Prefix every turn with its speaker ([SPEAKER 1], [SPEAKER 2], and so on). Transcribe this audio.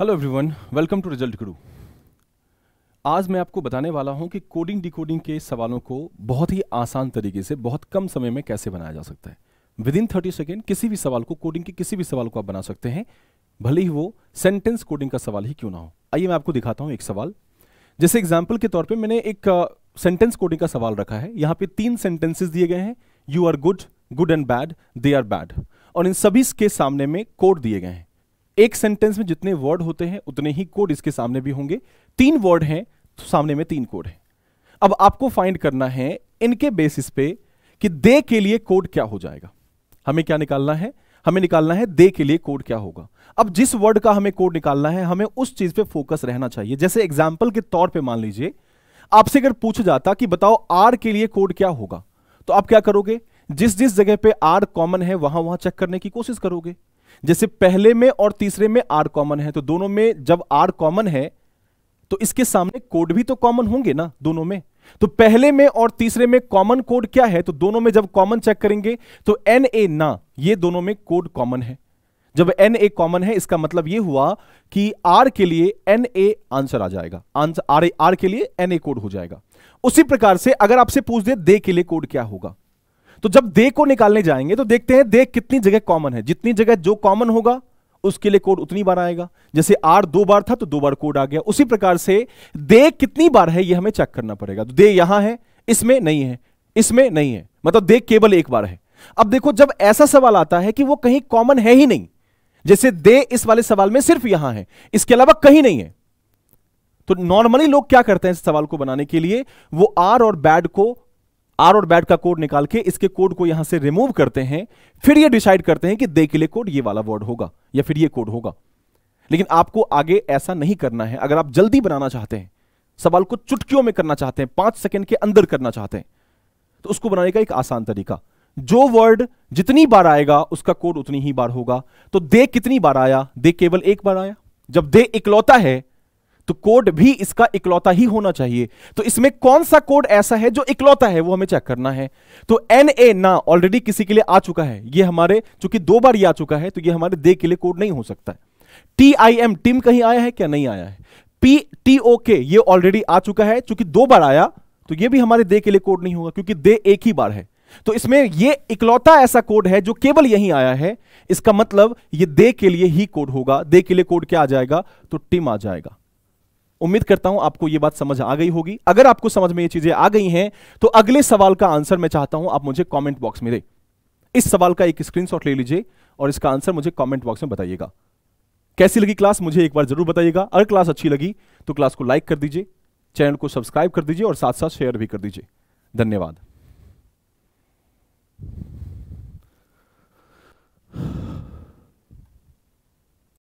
[SPEAKER 1] hello everyone welcome to result Guru आज मैं आपको बताने वाला हूं कि कोडिंग डिकोडिंग के सवालों को बहुत ही आसान तरीके से बहुत कम समय में कैसे बनाया जा सकता है विद इन थर्टी सेकेंड किसी भी सवाल को कोडिंग के किसी भी सवाल को आप बना सकते हैं भले ही वो सेंटेंस कोडिंग का सवाल ही क्यों ना हो आइए मैं आपको दिखाता हूं एक सवाल जैसे एग्जाम्पल के तौर पर मैंने एक सेंटेंस कोडिंग का सवाल रखा है यहाँ पे तीन सेंटेंसेस दिए गए हैं you are good good and bad they are bad और इन सभी के सामने में कोड दिए गए हैं एक सेंटेंस में जितने वर्ड होते हैं उतने ही कोड इसके सामने भी होंगे तीन वर्ड हैं तो सामने में तीन कोड है अब आपको फाइंड करना है इनके बेसिस पे कि दे के लिए कोड क्या हो जाएगा हमें क्या निकालना है हमें निकालना है दे के लिए कोड क्या होगा अब जिस वर्ड का हमें कोड निकालना है हमें उस चीज पे फोकस रहना चाहिए जैसे एग्जाम्पल के तौर पे मान लीजिए आपसे अगर पूछ जाता कि बताओ आर के लिए कोड क्या होगा तो आप क्या करोगे जिस जिस जगह पे आर कॉमन है वहां वहां चेक करने की कोशिश करोगे जैसे पहले में और तीसरे में आर कॉमन है तो दोनों में जब आर कॉमन है तो इसके सामने कोड भी तो कॉमन होंगे ना दोनों में तो पहले में और तीसरे में कॉमन कोड क्या है तो दोनों में जब कॉमन चेक करेंगे तो एन ए ना ये दोनों में कोड कॉमन है जब एन ए कॉमन है इसका मतलब यह हुआ कि आर के लिए एन ए आंसर आ जाएगा आंसर आर आर के लिए एन ए कोड हो जाएगा उसी प्रकार से अगर आपसे पूछ दे दे के लिए कोड क्या होगा तो जब दे को निकालने जाएंगे तो देखते हैं दे कितनी जगह कॉमन है जितनी जगह जो कॉमन होगा उसके लिए कोड उतनी बार आएगा जैसे आर दो बार था तो दो बार कोड आ गया उसी प्रकार से दे कितनी बार है यह हमें चेक करना पड़ेगा तो दे यहां है इसमें नहीं है इसमें नहीं है मतलब दे केवल एक बार है अब देखो जब ऐसा सवाल आता है कि वो कहीं कॉमन है ही नहीं जैसे दे इस वाले सवाल में सिर्फ यहां है इसके अलावा कहीं नहीं है तो नॉर्मली लोग क्या करते हैं इस सवाल को बनाने के लिए वो आर और बैड को आर और बैट का कोड निकाल के इसके कोड को यहां से रिमूव करते हैं फिर ये डिसाइड करते हैं कि दे के लिए कोड ये वाला वर्ड होगा या फिर ये कोड होगा लेकिन आपको आगे ऐसा नहीं करना है अगर आप जल्दी बनाना चाहते हैं सवाल को चुटकियों में करना चाहते हैं पांच सेकेंड के अंदर करना चाहते हैं तो उसको बनाने का एक आसान तरीका जो वर्ड जितनी बार आएगा उसका कोड उतनी ही बार होगा तो दे कितनी बार आया दे केवल एक बार आया जब दे इकलौता है तो कोड भी इसका इकलौता ही होना चाहिए तो इसमें कौन सा कोड ऐसा है जो इकलौता है वो हमें चेक करना है तो एन ए ना ऑलरेडी किसी के लिए आ चुका है ये हमारे चूंकि दो बार ये आ चुका है तो ये हमारे दे के लिए कोड नहीं हो सकता है टी आई एम टीम कहीं आया है क्या नहीं आया है पी टी ओ के ये ऑलरेडी आ चुका है चूंकि दो बार आया तो ये भी हमारे दे के लिए कोड नहीं होगा क्योंकि दे एक ही बार है तो इसमें ये इकलौता ऐसा कोड है जो केवल यहीं आया है इसका मतलब ये दे के लिए ही कोड होगा दे के लिए कोड क्या आ जाएगा तो टिम आ जाएगा उम्मीद करता हूं आपको यह बात समझ आ गई होगी अगर आपको समझ में ये चीजें आ गई हैं तो अगले सवाल का आंसर मैं चाहता हूं आप मुझे कमेंट बॉक्स में दे इस सवाल का एक स्क्रीनशॉट ले लीजिए और इसका आंसर मुझे कमेंट बॉक्स में बताइएगा कैसी लगी क्लास मुझे एक बार जरूर बताइएगा अगर क्लास अच्छी लगी तो क्लास को लाइक कर दीजिए चैनल को सब्सक्राइब कर दीजिए और साथ साथ शेयर भी कर दीजिए धन्यवाद